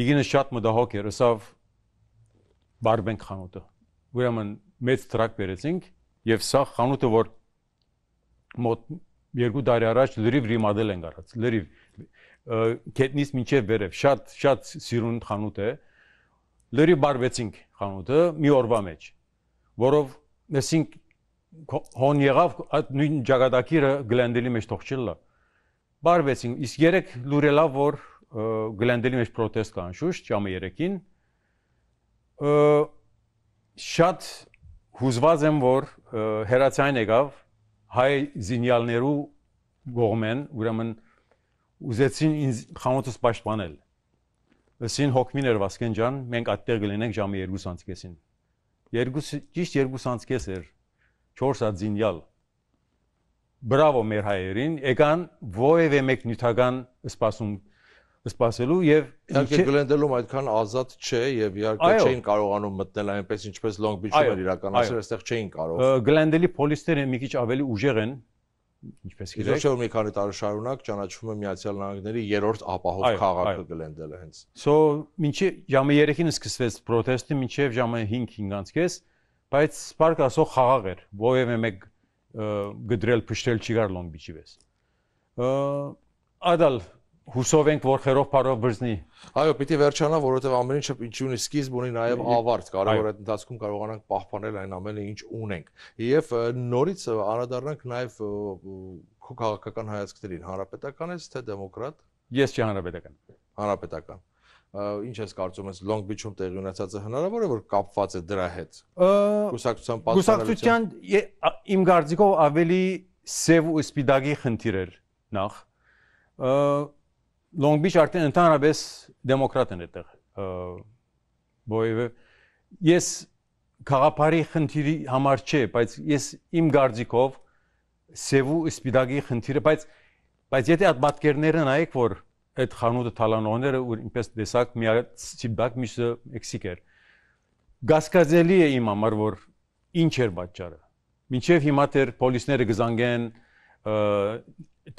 դիգինը շատ մտահոգ էր, ասավ բարբենք խանութը։ Ուրեմն մեծ տրակ բերեցինք եւ սա խանութը որ մոտ երկու տարի առաջ լրիվ ռիմադել են գարած, լրիվ գետնից մինչև վերև, շատ շատ սիրուն խանութ է։ Լրիվ բարվեցինք խանութը մի օրվա մեջ, որով մեսինք հոն եղավ այդ նույն ճակատագիրը գլենդելի մեջ թող չլա։ Բարվեցինք, իսկ երեք լուրելա որ գլենդելի մեջ պրոտեստ կան շուշտ ժամը 3-ին։ Շատ հուզված եմ որ հերացան եկավ հայ զինյալներու գողմեն, ուրեմն ուզեցին ինձ խանութս պաշտպանել։ Լսին հոգմիներ Վասկեն ջան, մենք այդտեղ գլինենք ժամը 2:30-ին։ Երկուս ճիշտ 2:30 էր։ 4 հատ զինյալ։ Բրավո մեր հայերին, եկան ովևէ մեկ նյութական սպասում սպասելու եւ իհարկե գլենդելում այդքան ազատ չէ եւ իհարկե չէին կարողանում մտնել այնպես ինչպես Long Beach-ում էր իրականացել, այստեղ չէին կարող։ Գլենդելի փոլիսները մի քիչ ավելի ուժեղ են, ինչպես գիտեք։ Իզոչը մի քանի տարի շարունակ ճանաչվում է Միացյալ Նահանգների երրորդ ապահով քաղաքը գլենդելը հենց։ So, մինչի ժամը 3-ին սկսվեց պրոտեստը, մինչև ժամը 5-5 անցկես, բայց սպարկ ասող խաղաղ էր, ովևէ մեկ գդրել, փշտել չի գար Long Beach-ի վես։ Ա, ադալ հուսով ենք, որ խերով բարով բրզնի։ Այո, պիտի վերջանա, որովհետև ամեն ինչը ինչի ունի սկիզբ, ունի նաև ավարտ։ Կարևոր է այդ ընթացքում կարողանանք պահպանել այն ամենը, ինչ ունենք։ Եվ նորից անդրադառնանք նաև քո քաղաքական հայացքներին, հանրապետական ես թե դեմոկրատ։ Ես չի հանրապետական։ Հանրապետական ինչ ես կարծում ես Long Beach-ում տեղի ունեցածը հնարավոր է որ կապված է դրա հետ։ Գուսակցության պատասխանատվության Գուսակցության իմ գարձիկով ավելի սև ու սպիտակի խնդիր էր նախ։ Long Beach արդեն ընդհանրապես դեմոկրատ են այդտեղ։ Բոյևը ես քաղաքարի խնդիրի համար չէ, բայց ես իմ գարձիկով սևու սպիտակի խնդիրը, բայց բայց եթե այդ պատկերները նայեք, որ այդ խանութը թալանողները ու ինպես տեսակ միած սպիտակ միշտ մեքսիկեր։ Գասկազելի է իմ համար, որ ինչ էր պատճառը։ Մինչև հիմա դեռ պոլիսները գզանգեն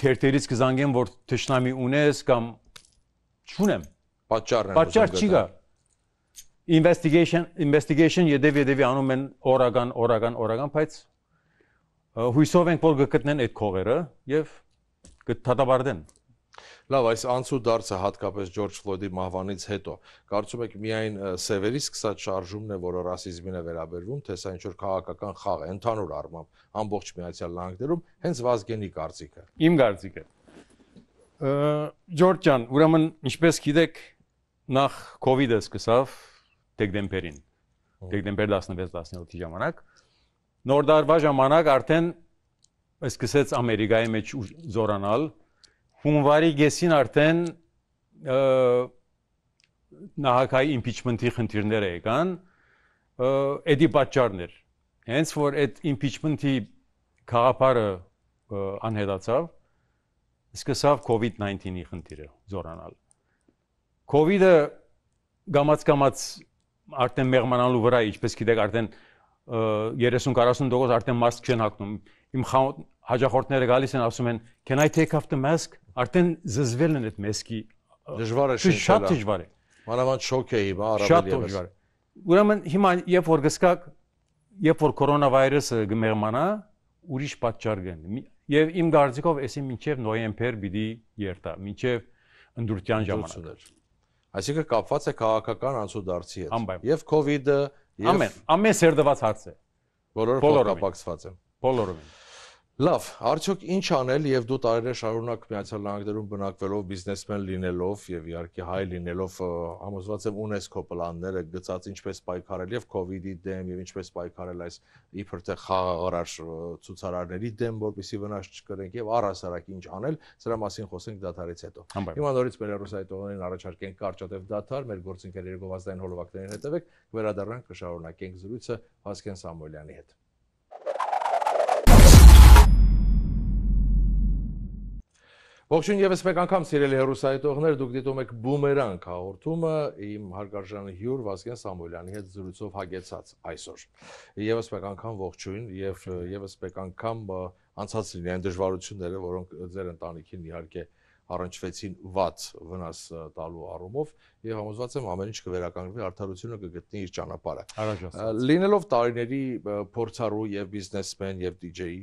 թերթերից կզանգեմ, որ թշնամի ունես կամ չունեմ։ Պատճառն է։ Պատճառ չի գա։ Investigation investigation եդեվ եդեվի անում են օրական, օրական, օրական, բայց հույսով ենք, որ կգտնեն այդ քողերը եւ կթատաբարդեն։ Լավ, այս անցու դարձը հատկապես Ջորջ Ֆլոյդի մահվանից հետո կարծում եք միայն սևերի սկսած շարժումն է, որը ռասիզմին է վերաբերվում, թե սա ինչ որ քաղաքական խաղ է ընդհանուր առմամբ ամբողջ Միացյալ Նահանգներում, հենց Վազգենի կարծիքը։ Իմ կարծիքը։ Ջորջ ջան, ուրեմն ինչպես գիտեք, նախ կ ូវ իդը սկսավ դեկտեմբերին։ Դեկտեմբեր 16-17-ի ժամանակ նոր դարվա ժամանակ արդեն սկսեց Ամերիկայի մեջ զորանալ հունվարի գեսին արդեն նահակայի իմպիչմենտի խնդիրները եկան, էդի պատճառն էր։ Հենց որ այդ իմպիչմենտի խաղապարը անհետացավ, սկսավ COVID-19-ի խնդիրը զորանալ։ COVID-ը գամած-գամած արդեն մեղմանալու վրա, ինչպես գիտեք, արդեն 30-40% արդեն մասկ չեն հագնում։ Իմ հաջախորդները գալիս են ասում են can i take off the mask արդեն զզվել են այդ մեսկի դժվար է շնչելը շատ դժվար է մանավանդ շոկ է հիմա արաբելիա շատ դժվար ուրեմն հիմա երբ որ գսկա երբ որ կորոնավայրուսը գմեղմանա ուրիշ պատճառ կեն եւ իմ դարձիկով էսի մինչեւ նոյեմբեր պիտի երթա մինչեւ ընդդուրտյան ժամանակ այսինքն կապված է քաղաքական անցուդարձի հետ եւ կ ូវ իդը ամեն ամեն սերդված հարց է բոլորը փոխապակցված են բոլորովին Լավ, արդյոք ինչ անել եւ դու տարիներ շարունակ Միացյալ Նահանգներում բնակվելով, բիզնեսմեն լինելով եւ իհարկե հայ լինելով համոզված եմ ունես քո պլանները գծած ինչպես պայքարել եւ COVID-ի դեմ եւ ինչպես պայքարել այս իբր թե խաղաղարար ցուցարարների դեմ, որպեսզի վնաս չկրենք եւ առասարակ ինչ անել, սրա մասին խոսենք դաթարից հետո։ Հիմա նորից մեր ռուսայտողներին առաջարկենք կարճատև դաթար, մեր գործընկեր Երգովազդային հոլովակներին հետևեք, վերադառնանք կշարունակենք զրույցը Հասկեն Սամոյլյանի հետ։ Ողջույն եւս մեկ անգամ սիրելի հերոսայտողներ, դուք դիտում եք Բումերանգ հաղորդումը իմ հարգարժանի հյուր Վազգեն Սամոյլյանի հետ զրույցով հագեցած այսօր։ Եվս մեկ անգամ ողջույն եւ եւս մեկ անգամ անցած լինի այն դժվարությունները, որոնք ձեր ընտանիքին իհարկե առնչվեցին ված վնաս տալու առումով եւ համոզված եմ ամեն ինչ կվերականգնվի արդարությունը կգտնի իր ճանապարհը լինելով տարիների փորձառու եւ բիզնեսմեն եւ DJ-ի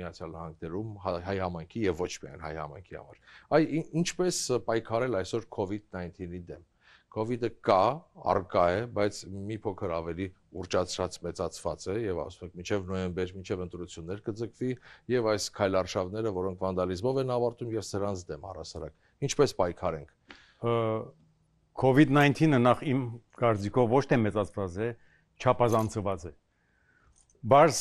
Միացյալ Նահանգներում հայ համայնքի եւ ոչ միայն հայ համայնքի համար այ ինչպես պայքարել այսօր COVID-19-ի դեմ Կովիդը կա, արկա է, բայց մի փոքր ավելի ուռճացած մեծացված է եւ ասում եք մինչեւ նոյեմբեր, մինչեւ ընտրություններ կձգվի եւ այս քայլարշավները, որոնք վանդալիզմով են ավարտում եւ սրանց դեմ առասարակ։ Ինչպես պայքարենք։ COVID-19-ը նախ իմ կարծիքով ոչ թե մեծացված է, չափազանցված է։ Բարս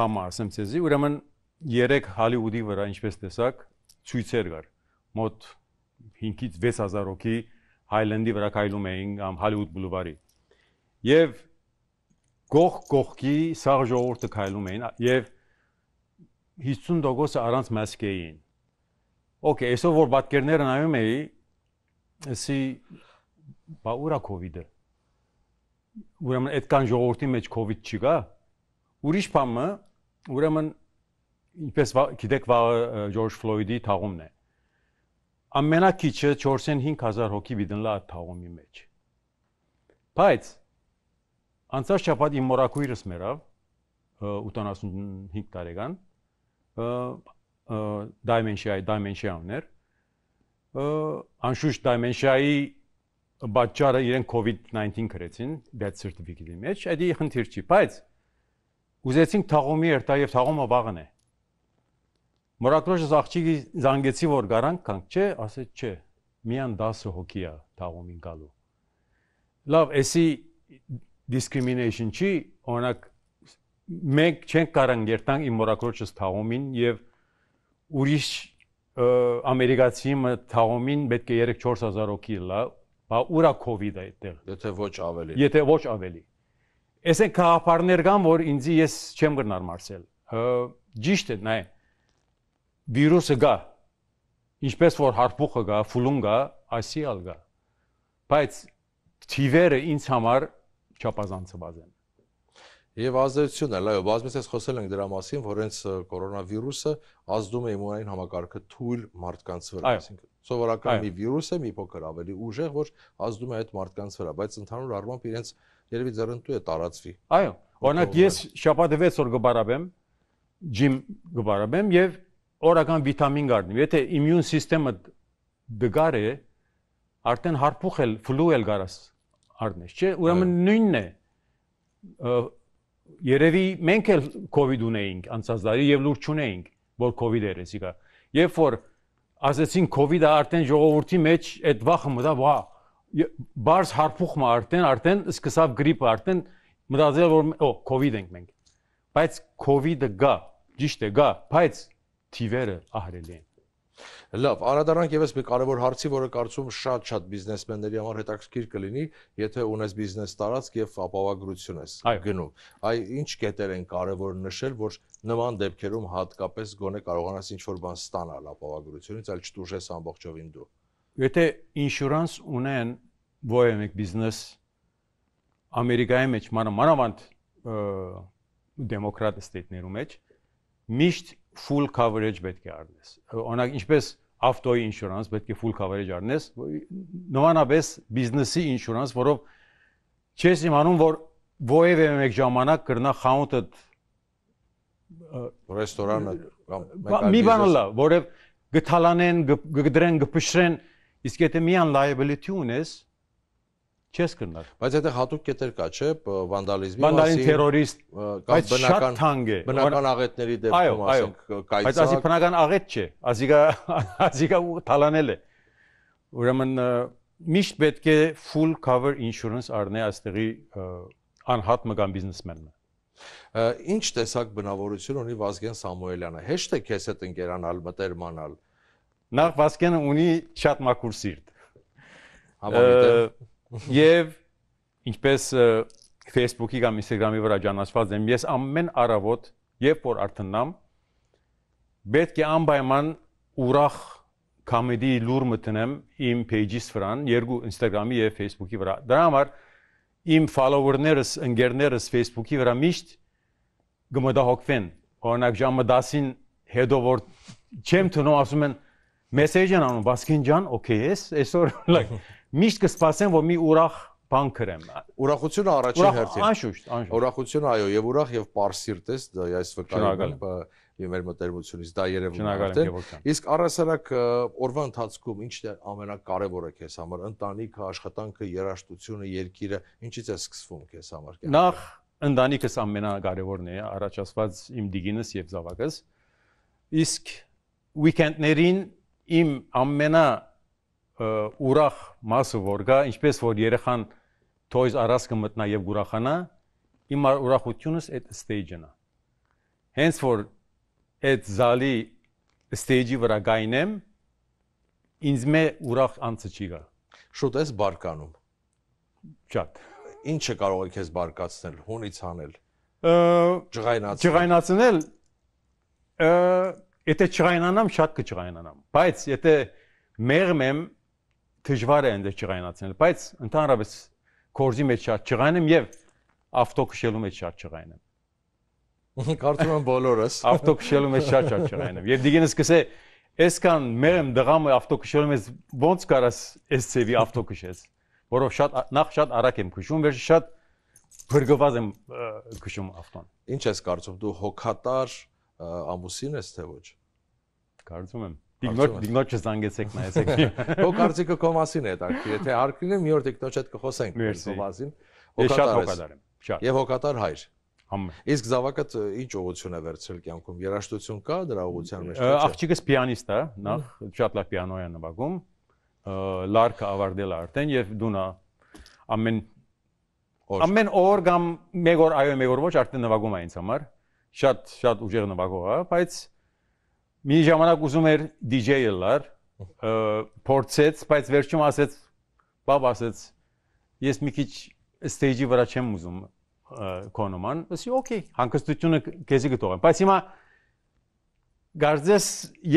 բամա ասեմ ցեզի, ուրեմն 3 Հալիուդի վրա ինչպես տեսակ ցույցեր կար։ Մոտ 5-ից 6000 հոգի Հայլենդի վրա քայլում էին կամ Հալիուդ բուլվարի։ Եվ գող գողքի սաղ ժողովուրդը քայլում էին եւ 50%-ը առանց մասկ էին։ Okay, այսօր որ պատկերները նայում էի, ասի բա ուրա կոവിഡ്ը։ Ուրեմն այդքան ժողովրդի մեջ կոവിഡ് չկա։ Ուրիշ բանը, ուրեմն ինչպես գիտեք, վաղը Ջորջ Ֆլոյդի թաղումն է ամենակիչը 4-ին 5000 հոգի բիդնլա թաղումի մեջ։ Բայց անցած շաբաթ իմ մորակույրս մեռավ 85 տարեկան դայմենշիայի դայմենշիաներ անշուշտ դայմենշիայի բաճարը իրեն COVID-19 գրեցին death certificate-ի մեջ, այդի խնդիր չի, բայց ուզեցինք թաղումի երթա եւ թաղումը վաղն է։ Մորակրոշս աղջիկի զանգեցի, որ գարանք կանք, չէ, ասեց, չէ, միան 10 հոգի է թաղում ինքալու։ Լավ, էսի discrimination չի, օրինակ մենք չենք կարող ընկերտանք իմ մորակրոշս թաղումին եւ ուրիշ ամերիկացի թաղումին պետք է 3-4000 հոգի լա, բա ուրա COVID-ը այդտեղ։ Եթե ոչ ավելի։ Եթե ոչ ավելի։ Էսեն քաղաքարներ կան, որ ինձի ես չեմ գնար մարսել։ Ճիշտ է, նայ վիրուսը գա։ Ինչպես որ հարբուխը գա, ֆուլուն գա, ASCII-ալ գա։ Բայց թիվերը ինձ համար չափազանցված են։ Եվ ազդեցություն էլ, այո, բազմից էս խոսել ենք դրա մասին, որ հենց կորոնավիրուսը ազդում է իմունային համակարգը թույլ մարդկանց վրա, այսինքն սովորական մի վիրուս է, մի փոքր ավելի ուժեղ, որ ազդում է այդ մարդկանց վրա, բայց ընդհանուր առմամբ իրենց երևի ձեռնտու է տարածվի։ Այո, օրինակ ես շաբաթը 6 օր գբարաբեմ, ջիմ գբարաբեմ եւ օրական վիտամին գարնի։ Եթե իմյուն համակարգը դգար է, արդեն հարփուխ էլ ֆլու էլ գարաս արդնես, չէ՞։ Ուրեմն նույնն է։ Երևի մենք էլ COVID ունեինք անցած տարի եւ լուր չունեինք, որ COVID էր էսիկա։ Երբ որ ասեցին COVID-ը արդեն ժողովրդի մեջ այդ վախը մտա, վա, բարձ հարփուխը արդեն արդեն սկսավ գրիպը, արդեն մտածել որ օ, COVID ենք մենք։ Բայց COVID-ը գա, ճիշտ է, գա, բայց թիվերը ահրելի են։ Լավ, անդրադառնանք եւս մի կարևոր հարցի, որը կարծում շատ-շատ բիզնեսմենների համար հետաքրքիր կլինի, եթե ունես բիզնես տարածք եւ ապահովագրություն ես գնում։ Այ ինչ կետեր են կարևոր նշել, որ նման դեպքերում հատկապես գոնե կարողանաս ինչ-որ բան ստանալ ապահովագրությունից, այլ չտուժես ամբողջովին դու։ Եթե ինշուրանս ունեն ոյեմիկ բիզնես Ամերիկայի մեջ մանավանդ դեմոկրատ ստեյտներում մեջ միշտ full coverage պետք է առնես։ Օրինակ ինչպես ավտոյի ինշուրանս պետք է full coverage առնես, նմանապես բիզնեսի ինշուրանս, որով չես իմանում, որ ովևէ մեկ ժամանակ կրնա խաունտը ռեստորանը կամ մեկ այլ մի բան լա, որև գթալանեն, գդրեն, գփշրեն, իսկ եթե միան liability ունես, չես կրնար։ Բայց այդտեղ հատուկ կետեր կա, չէ՞, վանդալիզմի մասին։ Վանդալին terrorist, բայց շատ թանկ է։ Բնական աղետների դեպքում ասենք կայծակ։ Բայց ասի բնական աղետ չէ, ասիկա [LAUGHS] ասիկա թալանել է։ Ուրեմն միշտ պետք է full cover insurance առնե այստեղի անհատ մգան բիզնեսմենը։ Ինչ տեսակ բնավորություն ունի Վազգեն Սամուելյանը։ Հեշտ է քեզ հետ ընկերանալ, մտերմանալ։ Նախ Վազգենը ունի շատ մաքուր սիրտ։ Համալիտը [LAUGHS] Եվ ինչպես Facebook-ի կամ Instagram-ի վրա ճանաչված եմ, ես ամեն առավոտ, երբ որ արթնամ, պետք է անպայման ուրախ կոմեդի լուր մտնեմ իմ page-ից վրան, երկու Instagram-ի եւ Facebook-ի վրա։ Դրա համար իմ follower-ներս, ընկերներս Facebook-ի վրա միշտ գմդահոգվեն։ Օրինակ ժամը 10-ին հետո որ չեմ թվում, ասում են մեսեջ են անում, Վասկին ջան, օքեյ ես, այսօր [LAUGHS] like միշտ կսպասեմ, որ մի ուրախ բան կրեմ։ Ուրախությունը առաջին հերթին։ Անշուշտ, անշուշտ։ Ուրախությունը, այո, եւ ուրախ եւ པարսիրտ ես, դա ես վկայում եմ եւ մեր մտերմությունից դա երևում է արդեն։ Իսկ առասարակ օրվա ընթացքում ի՞նչն է ամենակարևորը քեզ համար՝ ընտանիքը, աշխատանքը, երաժշտությունը, երկիրը, ինչից է սկսվում քեզ համար։ Նախ ընտանիքս ամենակարևորն է, առաջացված իմ դիգինս եւ զավակս։ Իսկ weekend-ներին իմ ամենա ուրախ մասը որ գա, ինչպես որ երեխան թոյս առած կմտնա եւ գուրախանա, իմ ուրախությունս այդ stage-ն է։ Հենց որ այդ զալի stage-ի վրա գայնեմ, ինձ մե ուրախ անցը չի գա։ Շուտ էս բարկանում։ Շատ։ Ինչը կարող է քեզ բարկացնել, հունից հանել։ Ջղայնացնել։ Ջղայնացնել։ Եթե չղայնանամ, շատ կջղայնանամ։ Բայց եթե մեղմ եմ, դժվար է այնտեղ ճղայնացնել, բայց ընդհանրապես կորզի մեջ շատ ճղայն եմ եւ ավտոքշելու մեջ շատ ճղայն եմ։ Կարծում եմ բոլորըս [LAUGHS] ավտոքշելու մեջ շատ շատ ճղայն եմ։ Եվ դիգինս կսե այսքան մեղմ դղամը ավտոքշելու մեջ ո՞նց կարաս այս ծեվի ավտոքշես, որով շատ նախ շատ արագ եմ քշում, վերջ շատ բրգված եմ քշում ավտոն։ Ինչ ես կարծում, դու հոգատար ամուսին ես թե ոչ։ Կարծում եմ Դիգնոջ դիգնոջ չզանգեցեք նայեցեք։ Քո կարծիքը քո մասին է դակ, եթե հարկ լինի մի օր դիգնոջ հետ կխոսենք քո մասին։ Ես շատ հոգատար եմ, շատ։ Եվ հոգատար հայր։ Համը։ Իսկ զավակը ինչ ուղղություն է վերցրել կյանքում։ Երաժշտություն կա դրա ուղղության մեջ։ Աղջիկս պիանիստ է, նախ շատ լավ պիանո է նվագում։ Լարկը ավարտել է արդեն եւ դունա ամեն օր ամեն օր կամ մեկ օր այո մեկ օր ոչ արդեն նվագում է ինձ համար։ Շատ շատ ուժեղ նվագող է, բայց Մի ժամանակ ուզում էր DJ-ը լար, փորձեց, բայց վերջում ասեց, բաբ ասեց, ես մի քիչ stage-ի վրա չեմ ուզում կոնոման, ասի օքեյ, հանգստությունը քեզի գտողեմ։ Բայց հիմա Գարձես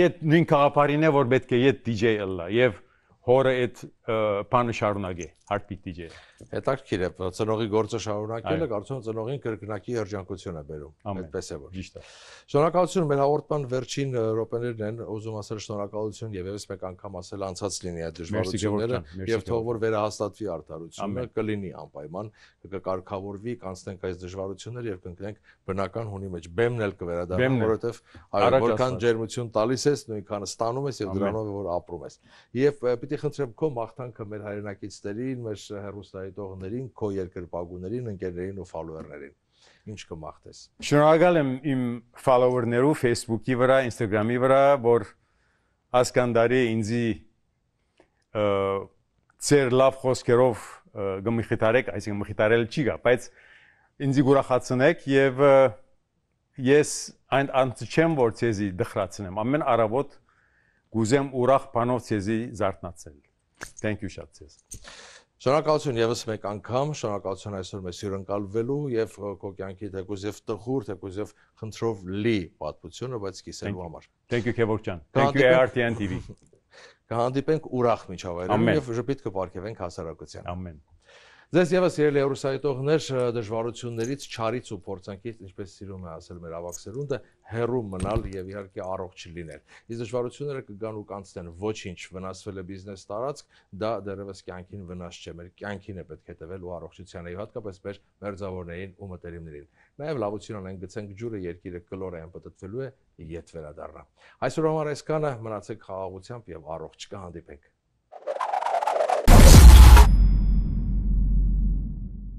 իդ նույն խաղապարին է որ պետք է իդ DJ-ը լա եւ հորը այդ բանը շարունակի heartbeat DJ-ը։ Հետաքրքիր է, ծնողի գործը շարունակելը կարծում եմ ծնողին կրկնակի երջանկություն է բերում։ Այդպես է որ։ Ճիշտ է։ Շնորհակալություն մեր հաղորդման վերջին րոպեներն են, ուզում ասել շնորհակալություն եւ եւս մեկ անգամ ասել անցած լինի այդ դժվարությունները եւ թող որ վերահաստատվի արդարությունը կլինի անպայման, կկարգավորվի, կանցնենք այս դժվարությունները եւ կընկնենք բնական հունի մեջ։ Բեմն էլ կվերադառնա, որովհետեւ այո, որքան ջերմություն տալիս ես, նույնքան ստանում ես եւ դրանով որ ապրում ես։ Եվ պիտի խնդրեմ քո մախ հաղթանքը մեր հայրենակիցներին, մեր հերոստայիտողներին, քո երկրպագուներին, ընկերներին ու ֆոլոուերներին ինչ կմաղթես։ Շնորհակալ եմ իմ follower-ներու Facebook-ի վրա, Instagram-ի վրա, որ հասկանդարի ինձի ծեր լավ խոսքերով գմխիտարեք, այսինքն մխիտարել չի գա, բայց ինձի գուրախացնեք եւ ես այն անց չեմ որ ցեզի դխրացնեմ։ Ամեն առավոտ գուզեմ ուրախ բանով ցեզի զարթնացել։ Thank you շատ ցես։ Շնորհակալություն եւս մեկ անգամ, շնորհակալություն այսօր մեզ հյուրընկալվելու եւ քո կյանքի թեկուզ եւ տխուր, թեկուզ եւ խնդրով լի պատմությունը, բայց կիսելու համար։ Thank you Քևոր ջան։ Thank you ARTN TV։ [LAUGHS] Կհանդիպենք ուրախ միջավայրում եւ ժպիտ կպարգևենք հասարակության։ Ամեն։ Ձեզ եւս երել հերոսայտողներ դժվարություններից, չարից ու փորձանքից, ինչպես սիրում է ասել մեր ավաքսերունդը, հերու մնալ եւ իհարկե առողջ լինել։ Իսկ դժվարությունները կգան ու կանցնեն, ոչինչ, վնասվել է բիզնես տարածք, դա դեռևս կյանքին վնաս չէ, մեր կյանքին է պետք է տվել ու առողջությանը եւ հատկապես մեր մերձավորներին ու մտերիմներին։ Նաեւ լավություն անեն գցենք ջուրը երկիրը կլոր է պատտվելու է իդ վերադառնա։ Այսօր համար այսքանը մնացեք խաղաղությամբ եւ առողջ կհանդիպենք։